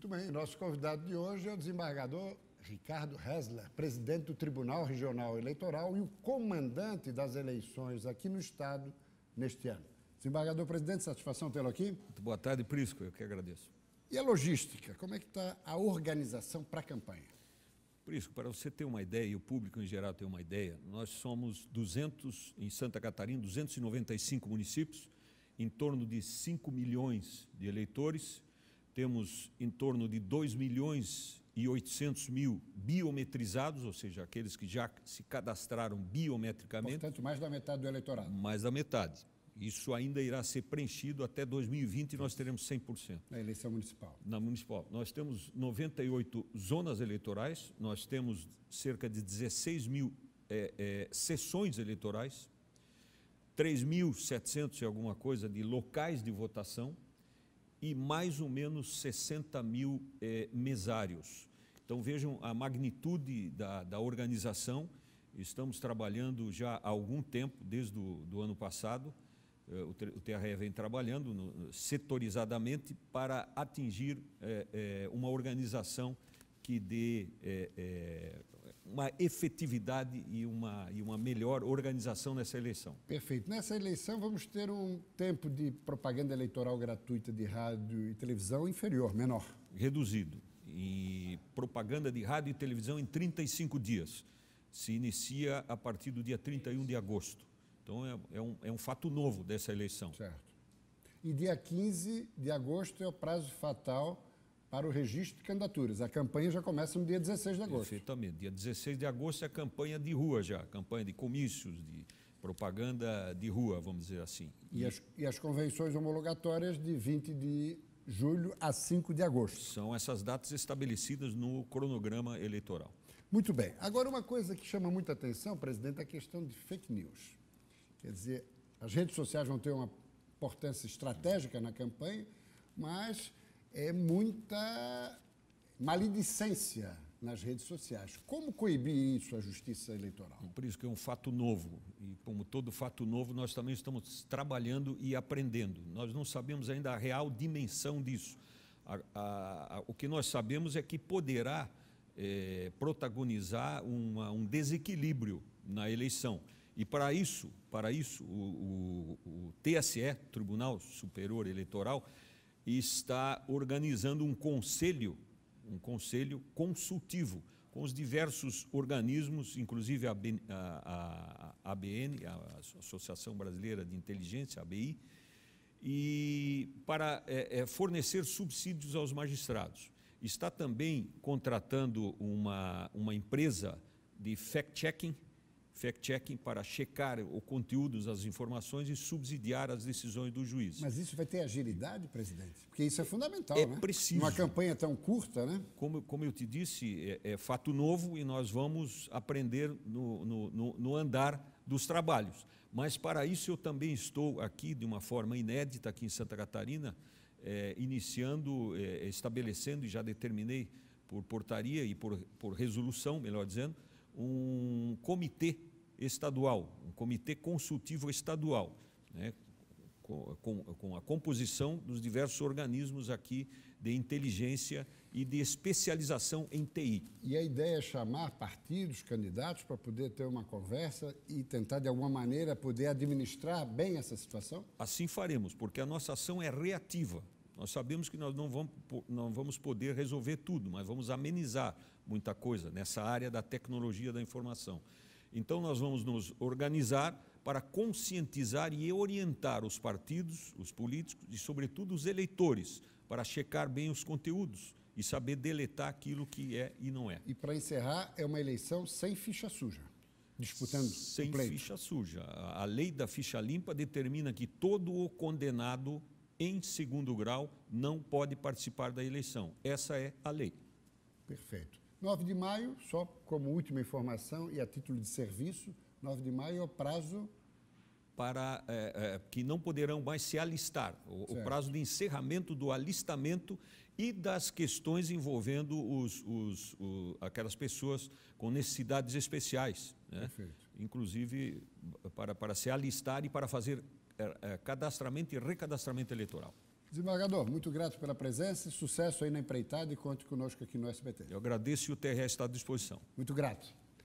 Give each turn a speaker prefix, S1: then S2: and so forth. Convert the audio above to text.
S1: Muito bem, nosso convidado de hoje é o desembargador Ricardo Hessler, presidente do Tribunal Regional Eleitoral e o comandante das eleições aqui no Estado neste ano. Desembargador presidente, satisfação tê-lo aqui. Muito boa tarde, Prisco, eu que agradeço. E a logística, como é que está a organização para a campanha? Prisco, para você ter uma ideia, e o público em
S2: geral ter uma ideia, nós somos 200, em Santa Catarina, 295 municípios, em torno de 5 milhões de eleitores temos em torno de 2 milhões e 800 mil biometrizados, ou seja, aqueles que já se cadastraram biometricamente.
S1: Portanto, mais da metade do eleitorado.
S2: Mais da metade. Isso ainda irá ser preenchido até 2020 e nós teremos 100%. Na eleição municipal. Na municipal. Nós temos 98 zonas eleitorais, nós temos cerca de 16 mil é, é, sessões eleitorais, 3.700 e alguma coisa de locais de votação e mais ou menos 60 mil é, mesários. Então vejam a magnitude da, da organização. Estamos trabalhando já há algum tempo, desde o do ano passado, eh, o TRE vem trabalhando no, setorizadamente para atingir é, é, uma organização que dê é, uma efetividade e uma, e uma melhor organização nessa eleição.
S1: Perfeito. Nessa eleição vamos ter um tempo de propaganda eleitoral gratuita de rádio e televisão inferior, menor.
S2: Reduzido. E propaganda de rádio e televisão em 35 dias. Se inicia a partir do dia 31 de agosto. Então é, é um, é um fato novo dessa eleição. Certo.
S1: E dia 15 de agosto é o prazo fatal para o registro de candidaturas. A campanha já começa no dia 16 de agosto.
S2: Perfeitamente. Dia 16 de agosto é a campanha de rua já, campanha de comícios, de propaganda de rua, vamos dizer assim. E, e, as,
S1: e as convenções homologatórias de 20 de julho a 5 de agosto. São
S2: essas datas estabelecidas no cronograma eleitoral.
S1: Muito bem. Agora, uma coisa que chama muita atenção, presidente, é a questão de fake news. Quer dizer, as redes sociais vão ter uma importância estratégica na campanha, mas é muita maledicência nas redes sociais. Como coibir isso a justiça eleitoral? Por isso que é um fato novo.
S2: E como todo fato novo, nós também estamos trabalhando e aprendendo. Nós não sabemos ainda a real dimensão disso. A, a, a, o que nós sabemos é que poderá é, protagonizar uma, um desequilíbrio na eleição. E para isso, para isso, o, o, o TSE, Tribunal Superior Eleitoral, está organizando um conselho, um conselho consultivo com os diversos organismos, inclusive a, ABN, a Associação Brasileira de Inteligência, ABI, e para é, é, fornecer subsídios aos magistrados. Está também contratando uma, uma empresa de fact-checking, fact-checking para checar o conteúdo das informações e subsidiar as
S1: decisões do juiz. Mas isso vai ter agilidade, presidente? Porque isso é, é fundamental, é né? preciso. Uma campanha
S2: tão curta, né? Como, como eu te disse, é, é fato novo e nós vamos aprender no, no, no, no andar dos trabalhos. Mas para isso eu também estou aqui, de uma forma inédita aqui em Santa Catarina, é, iniciando, é, estabelecendo e já determinei por portaria e por, por resolução, melhor dizendo, um comitê estadual, um comitê consultivo estadual, né, com, com, com a composição dos diversos organismos aqui de inteligência
S1: e de especialização em TI. E a ideia é chamar partidos, candidatos, para poder ter uma conversa e tentar, de alguma maneira, poder administrar bem essa situação?
S2: Assim faremos, porque a nossa ação é reativa. Nós sabemos que nós não vamos, não vamos poder resolver tudo, mas vamos amenizar muita coisa nessa área da tecnologia da informação. Então, nós vamos nos organizar para conscientizar e orientar os partidos, os políticos e, sobretudo, os eleitores, para checar bem os conteúdos e saber deletar aquilo que é
S1: e não é. E, para encerrar, é uma eleição sem ficha suja
S2: disputando sem ficha suja. A lei da ficha limpa determina que todo o condenado em segundo grau não pode participar da eleição. Essa é a lei. Perfeito.
S1: 9 de maio, só como última informação e a título de serviço, 9 de maio é o prazo
S2: para é, é, que não poderão mais se alistar, o, o, prazo de encerramento do alistamento e das questões envolvendo os, os, os aquelas pessoas com necessidades especiais, né? inclusive para, para se alistar e para fazer é, é cadastramento e recadastramento eleitoral.
S1: Desembargador, muito grato pela presença, sucesso aí na empreitada e conte conosco aqui no SBT. Eu agradeço e o TRS está à disposição. Muito grato.